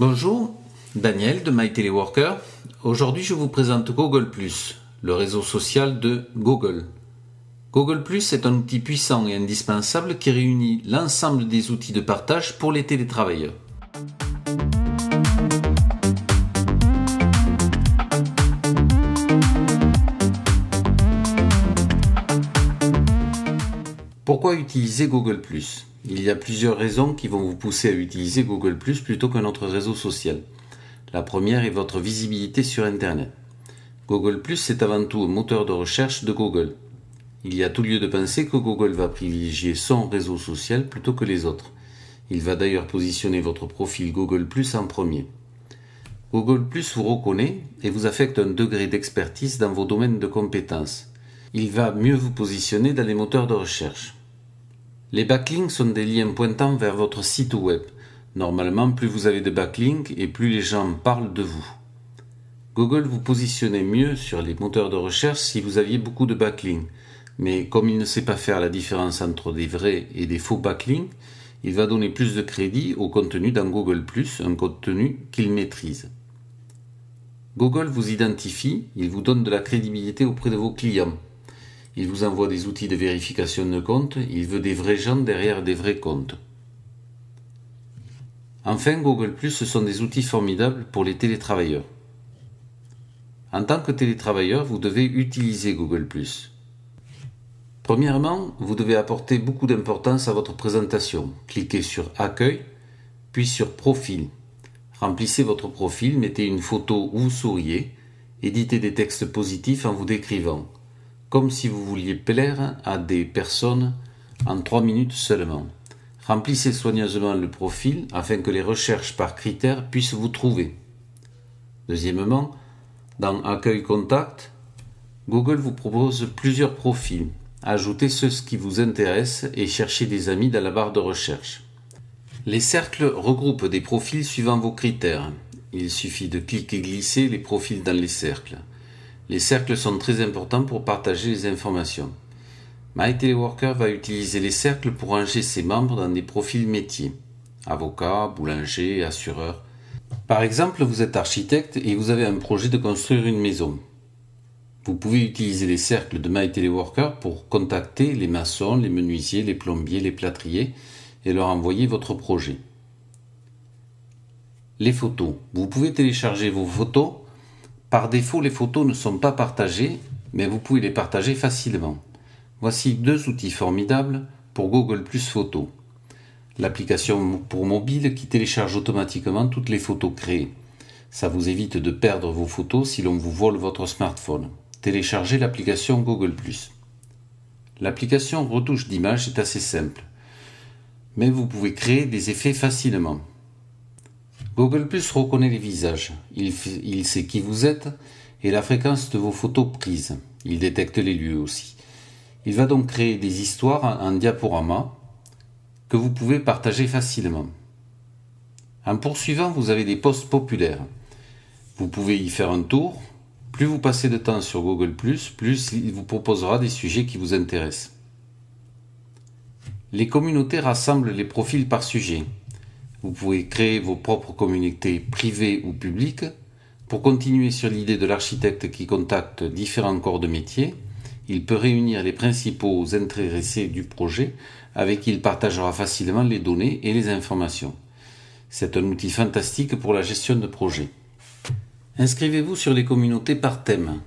Bonjour, Daniel de My Teleworker. Aujourd'hui, je vous présente Google ⁇ le réseau social de Google. Google ⁇ est un outil puissant et indispensable qui réunit l'ensemble des outils de partage pour les télétravailleurs. Pourquoi utiliser Google ⁇ il y a plusieurs raisons qui vont vous pousser à utiliser Google ⁇ plutôt qu'un autre réseau social. La première est votre visibilité sur Internet. Google ⁇ c'est avant tout un moteur de recherche de Google. Il y a tout lieu de penser que Google va privilégier son réseau social plutôt que les autres. Il va d'ailleurs positionner votre profil Google ⁇ en premier. Google ⁇ vous reconnaît et vous affecte un degré d'expertise dans vos domaines de compétences. Il va mieux vous positionner dans les moteurs de recherche. Les backlinks sont des liens pointants vers votre site web. Normalement, plus vous avez de backlinks et plus les gens parlent de vous. Google vous positionnait mieux sur les moteurs de recherche si vous aviez beaucoup de backlinks. Mais comme il ne sait pas faire la différence entre des vrais et des faux backlinks, il va donner plus de crédit au contenu dans Google ⁇ un contenu qu'il maîtrise. Google vous identifie, il vous donne de la crédibilité auprès de vos clients. Il vous envoie des outils de vérification de compte. Il veut des vrais gens derrière des vrais comptes. Enfin, Google Plus, ce sont des outils formidables pour les télétravailleurs. En tant que télétravailleur, vous devez utiliser Google ⁇ Premièrement, vous devez apporter beaucoup d'importance à votre présentation. Cliquez sur Accueil, puis sur Profil. Remplissez votre profil, mettez une photo où vous souriez, éditez des textes positifs en vous décrivant comme si vous vouliez plaire à des personnes en 3 minutes seulement. Remplissez soigneusement le profil afin que les recherches par critères puissent vous trouver. Deuxièmement, dans Accueil Contact, Google vous propose plusieurs profils. Ajoutez ceux qui vous intéressent et cherchez des amis dans la barre de recherche. Les cercles regroupent des profils suivant vos critères. Il suffit de cliquer et glisser les profils dans les cercles. Les cercles sont très importants pour partager les informations. MyTeleworker va utiliser les cercles pour ranger ses membres dans des profils métiers avocat, boulanger, assureur. Par exemple, vous êtes architecte et vous avez un projet de construire une maison. Vous pouvez utiliser les cercles de MyTeleworker pour contacter les maçons, les menuisiers, les plombiers, les plâtriers et leur envoyer votre projet. Les photos. Vous pouvez télécharger vos photos par défaut, les photos ne sont pas partagées, mais vous pouvez les partager facilement. Voici deux outils formidables pour Google Plus Photos. L'application pour mobile qui télécharge automatiquement toutes les photos créées. Ça vous évite de perdre vos photos si l'on vous vole votre smartphone. Téléchargez l'application Google ⁇ L'application retouche d'image est assez simple, mais vous pouvez créer des effets facilement. Google reconnaît les visages. Il, sait qui vous êtes et la fréquence de vos photos prises. Il détecte les lieux aussi. Il va donc créer des histoires en diaporama que vous pouvez partager facilement. En poursuivant, vous avez des posts populaires. Vous pouvez y faire un tour. Plus vous passez de temps sur Google ⁇ plus il vous proposera des sujets qui vous intéressent. Les communautés rassemblent les profils par sujet. Vous pouvez créer vos propres communautés privées ou publiques. Pour continuer sur l'idée de l'architecte qui contacte différents corps de métier, il peut réunir les principaux intéressés du projet avec qui il partagera facilement les données et les informations. C'est un outil fantastique pour la gestion de projet. Inscrivez-vous sur les communautés par thème.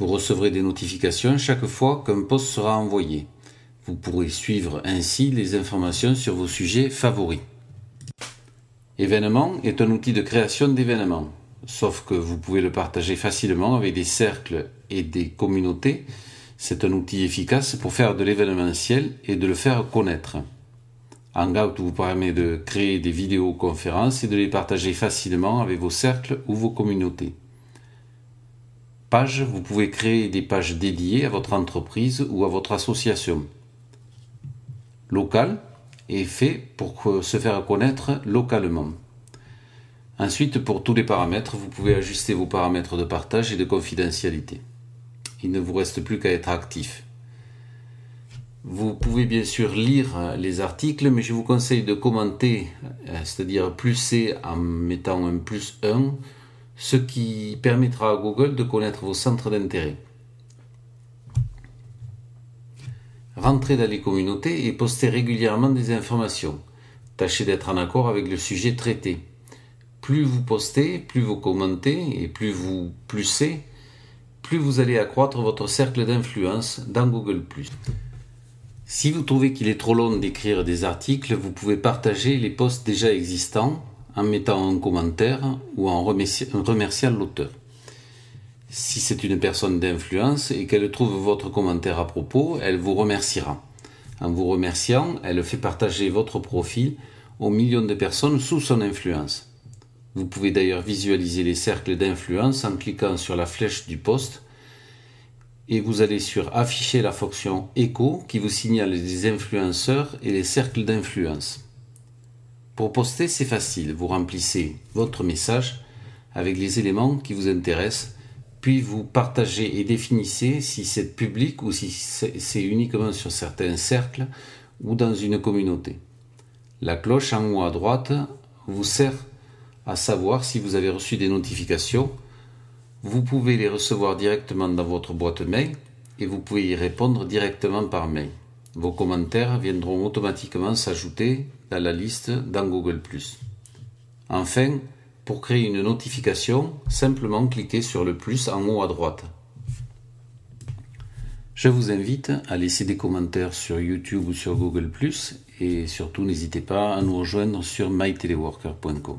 Vous recevrez des notifications chaque fois qu'un post sera envoyé. Vous pourrez suivre ainsi les informations sur vos sujets favoris. Événement est un outil de création d'événements, sauf que vous pouvez le partager facilement avec des cercles et des communautés. C'est un outil efficace pour faire de l'événementiel et de le faire connaître. Hangout vous permet de créer des vidéoconférences et de les partager facilement avec vos cercles ou vos communautés. Page, vous pouvez créer des pages dédiées à votre entreprise ou à votre association. Local, fait pour se faire connaître localement. Ensuite, pour tous les paramètres, vous pouvez ajuster vos paramètres de partage et de confidentialité. Il ne vous reste plus qu'à être actif. Vous pouvez bien sûr lire euh, les articles, mais je vous conseille de commenter, euh, c'est-à-dire plus C en mettant un plus 1, ce qui permettra à Google de connaître vos centres d'intérêt. rentrez dans les communautés et postez régulièrement des informations. Tâchez d'être en accord avec le sujet traité. Plus vous postez, plus vous commentez et plus vous plussez, plus vous allez accroître votre cercle d'influence dans Google ⁇ Si vous trouvez qu'il est trop long d'écrire des articles, vous pouvez partager les posts déjà existants en mettant un commentaire ou en remerciant l'auteur si c'est une personne d'influence et qu'elle trouve votre commentaire à propos, elle vous remerciera. En vous remerciant, elle fait partager votre profil aux millions de personnes sous son influence. Vous pouvez d'ailleurs visualiser les cercles d'influence en cliquant sur la flèche du poste et vous allez sur afficher la fonction écho qui vous signale les influenceurs et les cercles d'influence. Pour poster, c'est facile. Vous remplissez votre message avec les éléments qui vous intéressent puis vous partagez et définissez si c'est public ou si c'est uniquement sur certains cercles ou dans une communauté. La cloche en haut à droite vous sert à savoir si vous avez reçu des notifications. Vous pouvez les recevoir directement dans votre boîte mail et vous pouvez y répondre directement par mail. Vos commentaires viendront automatiquement s'ajouter dans la liste dans Google ⁇ Enfin, pour créer une notification, simplement cliquez sur le plus en haut à droite. Je vous invite à laisser des commentaires sur YouTube ou sur Google ⁇ et surtout n'hésitez pas à nous rejoindre sur myteleworker.com.